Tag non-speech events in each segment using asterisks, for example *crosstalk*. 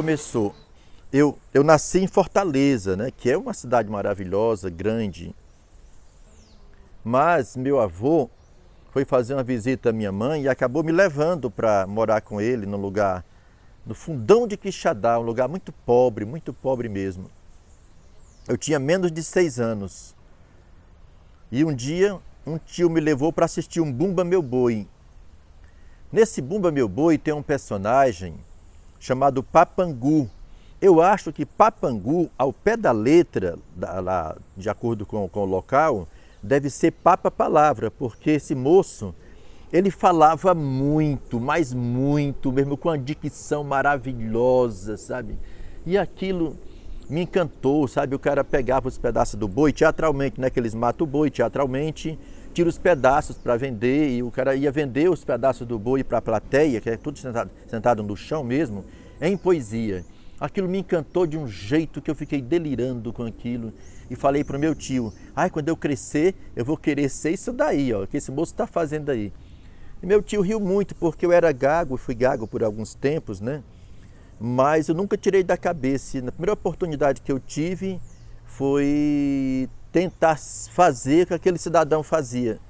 começou? Eu, eu nasci em Fortaleza, né? que é uma cidade maravilhosa, grande. Mas meu avô foi fazer uma visita à minha mãe e acabou me levando para morar com ele num lugar, no fundão de Quixadá, um lugar muito pobre, muito pobre mesmo. Eu tinha menos de seis anos. E um dia, um tio me levou para assistir um Bumba Meu Boi. Nesse Bumba Meu Boi tem um personagem chamado Papangu. Eu acho que Papangu, ao pé da letra, da, lá, de acordo com, com o local, deve ser Papa Palavra, porque esse moço ele falava muito, mas muito mesmo, com uma dicção maravilhosa, sabe? E aquilo me encantou, sabe? O cara pegava os pedaços do boi teatralmente, né? Que eles matam o boi teatralmente tira os pedaços para vender e o cara ia vender os pedaços do boi para a plateia, que é tudo sentado, sentado no chão mesmo, em poesia. Aquilo me encantou de um jeito que eu fiquei delirando com aquilo e falei para o meu tio: ai, quando eu crescer, eu vou querer ser isso daí, ó, que esse moço está fazendo aí. E meu tio riu muito porque eu era gago, fui gago por alguns tempos, né? Mas eu nunca tirei da cabeça. Na primeira oportunidade que eu tive foi tentar fazer o que aquele cidadão fazia.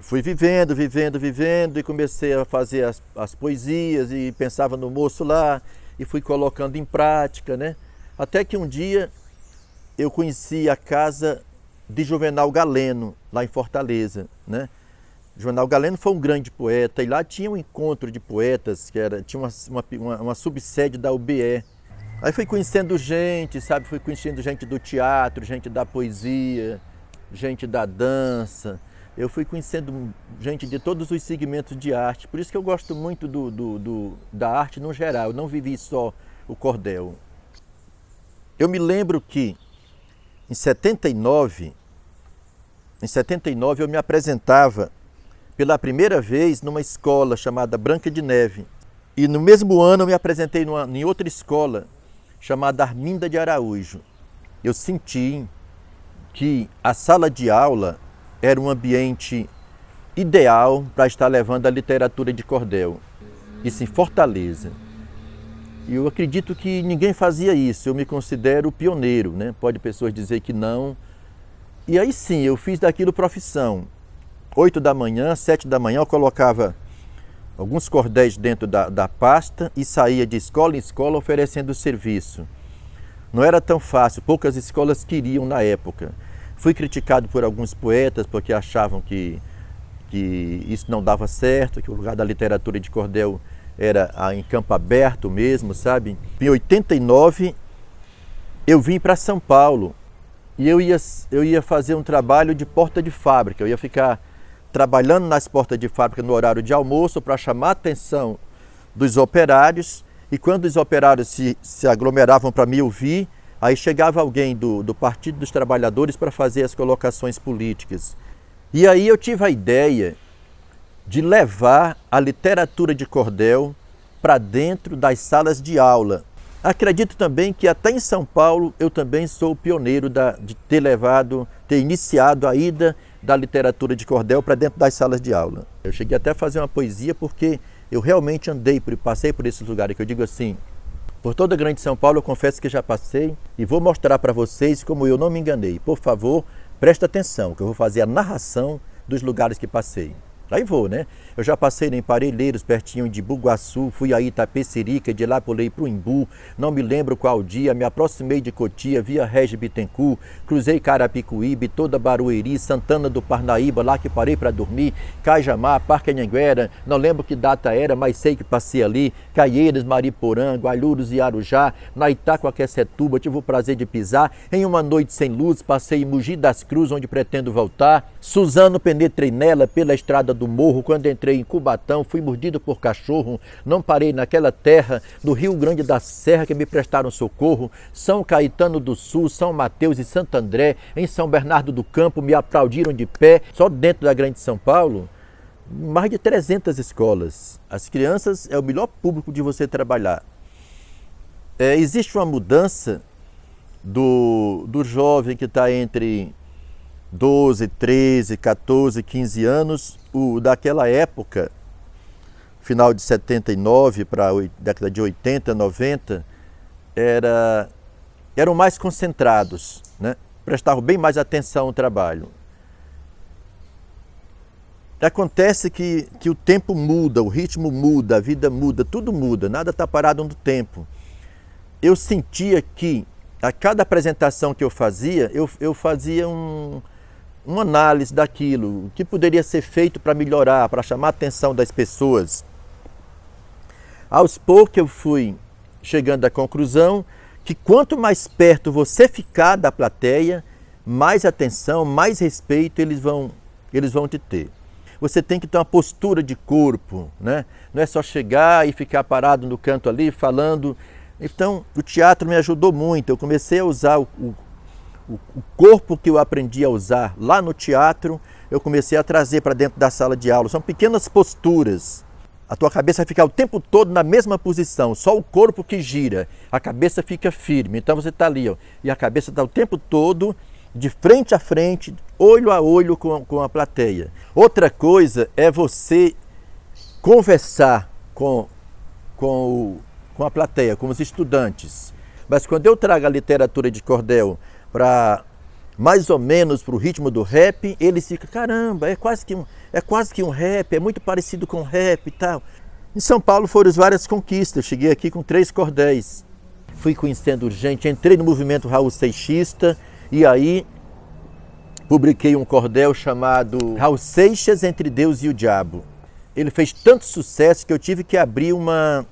Fui vivendo, vivendo, vivendo e comecei a fazer as, as poesias e pensava no moço lá e fui colocando em prática, né? Até que um dia eu conheci a casa de Juvenal Galeno, lá em Fortaleza, né? Juvenal Galeno foi um grande poeta e lá tinha um encontro de poetas, que era, tinha uma, uma, uma subsede da UBE, Aí fui conhecendo gente, sabe? Fui conhecendo gente do teatro, gente da poesia, gente da dança. Eu fui conhecendo gente de todos os segmentos de arte. Por isso que eu gosto muito do, do, do da arte no geral. Eu não vivi só o cordel. Eu me lembro que em 79, em 79 eu me apresentava pela primeira vez numa escola chamada Branca de Neve. E no mesmo ano eu me apresentei numa, em outra escola chamada Arminda de Araújo. Eu senti que a sala de aula era um ambiente ideal para estar levando a literatura de cordel, isso em Fortaleza. E eu acredito que ninguém fazia isso, eu me considero pioneiro, né? Pode pessoas dizer que não. E aí sim, eu fiz daquilo profissão. Oito da manhã, sete da manhã, eu colocava alguns cordéis dentro da, da pasta e saía de escola em escola oferecendo serviço. Não era tão fácil, poucas escolas queriam na época. Fui criticado por alguns poetas porque achavam que, que isso não dava certo, que o lugar da literatura de cordel era ah, em campo aberto mesmo, sabe? Em 89 eu vim para São Paulo e eu ia, eu ia fazer um trabalho de porta de fábrica, eu ia ficar trabalhando nas portas de fábrica no horário de almoço para chamar a atenção dos operários. E quando os operários se, se aglomeravam para me ouvir, aí chegava alguém do, do Partido dos Trabalhadores para fazer as colocações políticas. E aí eu tive a ideia de levar a literatura de cordel para dentro das salas de aula. Acredito também que até em São Paulo eu também sou pioneiro da, de ter levado, ter iniciado a ida da literatura de cordel para dentro das salas de aula. Eu cheguei até a fazer uma poesia porque eu realmente andei, por, passei por esses lugares que eu digo assim, por toda a grande São Paulo eu confesso que já passei e vou mostrar para vocês como eu não me enganei. Por favor, presta atenção que eu vou fazer a narração dos lugares que passei. Aí vou, né? Eu já passei em Parelheiros, pertinho de Buguaçu, fui a Itapecerica, de lá pulei para o Imbu, não me lembro qual dia, me aproximei de Cotia, via Regi Bittencourt, cruzei Carapicuíbe, toda Barueri, Santana do Parnaíba, lá que parei para dormir, Cajamar, Parque Anhanguera, não lembro que data era, mas sei que passei ali, Caieiras, Mariporã, Gualhuros e Arujá, na Itacoaquecetuba, tive o prazer de pisar, em uma noite sem luz, passei em Mogi das Cruzes, onde pretendo voltar, Suzano penetrei nela pela estrada do morro, quando entrei em Cubatão, fui mordido por cachorro, não parei naquela terra do Rio Grande da Serra que me prestaram socorro, São Caetano do Sul, São Mateus e Santo André, em São Bernardo do Campo, me aplaudiram de pé, só dentro da Grande São Paulo, mais de 300 escolas. As crianças é o melhor público de você trabalhar. É, existe uma mudança do, do jovem que está entre 12, 13, 14, 15 anos, o daquela época, final de 79 para década de 80, 90, era, eram mais concentrados, né? prestavam bem mais atenção ao trabalho. Acontece que, que o tempo muda, o ritmo muda, a vida muda, tudo muda, nada está parado no tempo. Eu sentia que a cada apresentação que eu fazia, eu, eu fazia um, uma análise daquilo, o que poderia ser feito para melhorar, para chamar a atenção das pessoas. Aos poucos eu fui chegando à conclusão que quanto mais perto você ficar da plateia, mais atenção, mais respeito eles vão, eles vão te ter. Você tem que ter uma postura de corpo, né? Não é só chegar e ficar parado no canto ali falando. Então, o teatro me ajudou muito. Eu comecei a usar o, o o, corpo que eu aprendi a usar lá no teatro, eu comecei a trazer para dentro da sala de aula. São pequenas posturas. A tua cabeça vai ficar o tempo todo na mesma posição, só o corpo que gira. A cabeça fica firme. Então você está ali, ó, e a cabeça está o tempo todo de frente a frente, olho a olho com a, com a plateia. Outra coisa é você conversar com, com, o, com a plateia, com os estudantes. Mas quando eu trago a literatura de cordel para mais ou menos para o ritmo do rap, eles ficam, caramba, é quase que um, é quase que um rap, é muito parecido com rap e tal. Em São Paulo foram várias conquistas, cheguei aqui com três cordéis. Fui conhecendo gente, entrei no movimento Raul Seixista e aí publiquei um cordel chamado Raul Seixas entre Deus e o Diabo. Ele fez tanto sucesso que eu tive que abrir uma,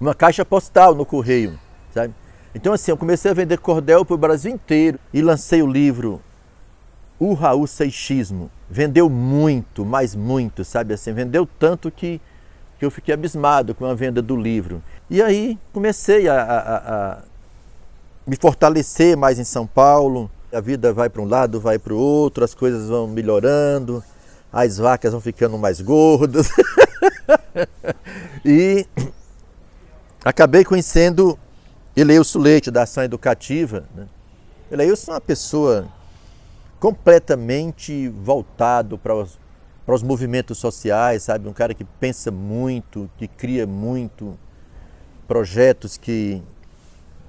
uma caixa postal no correio, sabe? Então, assim, eu comecei a vender cordel para o Brasil inteiro e lancei o livro O Raul Seixismo. Vendeu muito, mas muito, sabe assim? Vendeu tanto que, que eu fiquei abismado com a venda do livro. E aí comecei a, a, a me fortalecer mais em São Paulo. A vida vai para um lado, vai para o outro, as coisas vão melhorando, as vacas vão ficando mais gordas. *laughs* e acabei conhecendo Eleilson Leite, da ação educativa. Né? Eleilson é uma pessoa completamente voltado para os, para os movimentos sociais, sabe? Um cara que pensa muito, que cria muito projetos que,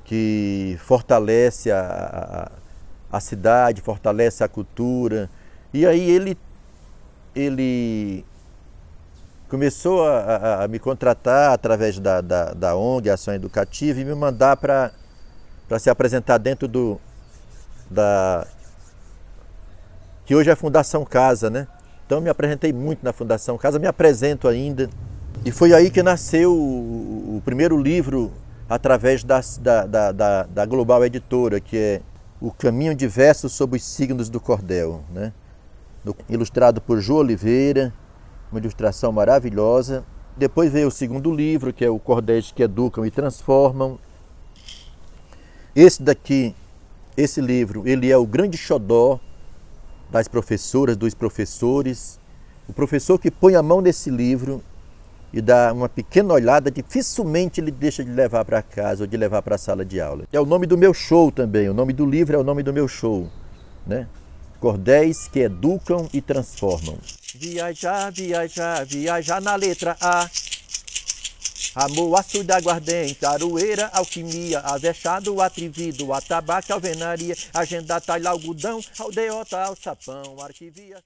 que fortalece a, a, a cidade, fortalece a cultura. E aí ele, ele começou a, a, a me contratar através da, da, da, ONG, Ação Educativa, e me mandar para se apresentar dentro do. da. que hoje é a Fundação Casa, né? Então me apresentei muito na Fundação Casa, me apresento ainda. E foi aí que nasceu o, o primeiro livro através da, da, da, da, Global Editora, que é O Caminho Diverso sobre os Signos do Cordel, né? ilustrado por João Oliveira, uma ilustração maravilhosa. Depois veio o segundo livro, que é o Cordéis que Educam e Transformam. Esse daqui, esse livro, ele é o grande xodó das professoras, dos professores. O professor que põe a mão nesse livro e dá uma pequena olhada, dificilmente ele deixa de levar para casa ou de levar para a sala de aula. É o nome do meu show também, o nome do livro é o nome do meu show, né? cordéis que educam e transformam. Viajar, viajar, viajar na letra A. Amor, açude, aguardente, aroeira, alquimia, avexado, atrevido, atabaque, alvenaria, agenda, talha, algodão, aldeota, alçapão, arquivia...